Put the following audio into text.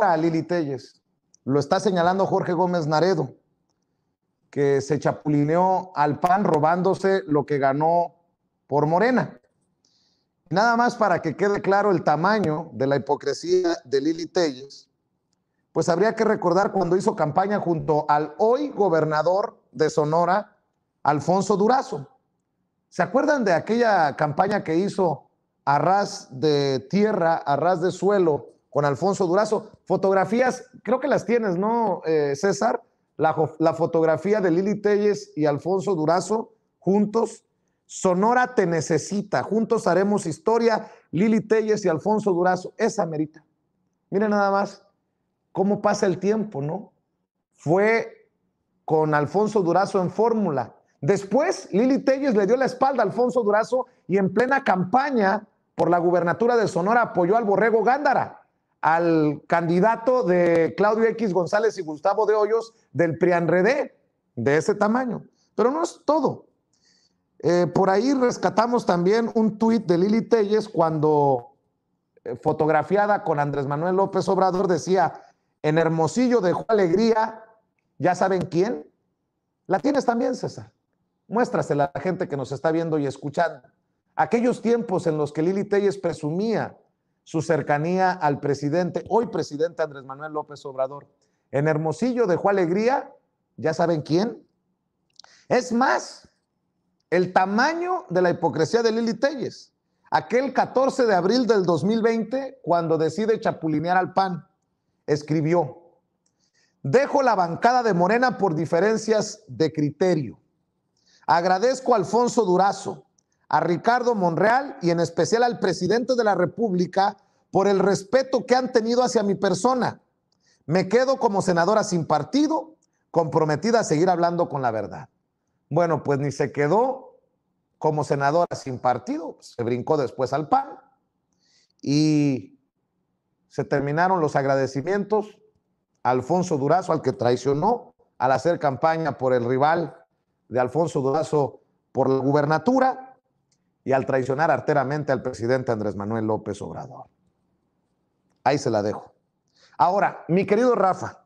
a Lili Telles. Lo está señalando Jorge Gómez Naredo, que se chapulineó al PAN robándose lo que ganó por Morena. Nada más para que quede claro el tamaño de la hipocresía de Lili Telles, pues habría que recordar cuando hizo campaña junto al hoy gobernador de Sonora, Alfonso Durazo. ¿Se acuerdan de aquella campaña que hizo a ras de tierra, a ras de suelo, con Alfonso Durazo. Fotografías, creo que las tienes, ¿no, eh, César? La, fotografía de Lili Telles y Alfonso Durazo juntos. Sonora te necesita, juntos haremos historia. Lili Telles y Alfonso Durazo, esa merita. Miren nada más cómo pasa el tiempo, ¿no? Fue con Alfonso Durazo en fórmula. Después, Lili Telles le dio la espalda a Alfonso Durazo y en plena campaña por la gubernatura de Sonora apoyó al Borrego Gándara al candidato de Claudio X González y Gustavo de Hoyos del Prianredé, de ese tamaño. Pero no es todo. Eh, por ahí rescatamos también un tuit de Lili Telles cuando, eh, fotografiada con Andrés Manuel López Obrador, decía, en Hermosillo dejó alegría, ya saben quién. La tienes también, César. Muéstrasela a la gente que nos está viendo y escuchando. Aquellos tiempos en los que Lili Telles presumía su cercanía al presidente, hoy presidente Andrés Manuel López Obrador. En Hermosillo dejó alegría, ya saben quién. Es más, el tamaño de la hipocresía de Lili Telles. Aquel 14 de abril del 2020, cuando decide chapulinear al PAN, escribió, dejo la bancada de Morena por diferencias de criterio. Agradezco a Alfonso Durazo, a Ricardo Monreal y en especial al presidente de la República por el respeto que han tenido hacia mi persona. Me quedo como senadora sin partido, comprometida a seguir hablando con la verdad. Bueno, pues ni se quedó como senadora sin partido, se brincó después al PAN y se terminaron los agradecimientos a Alfonso Durazo, al que traicionó al hacer campaña por el rival de Alfonso Durazo por la gubernatura y al traicionar arteramente al presidente Andrés Manuel López Obrador. Ahí se la dejo. Ahora, mi querido Rafa,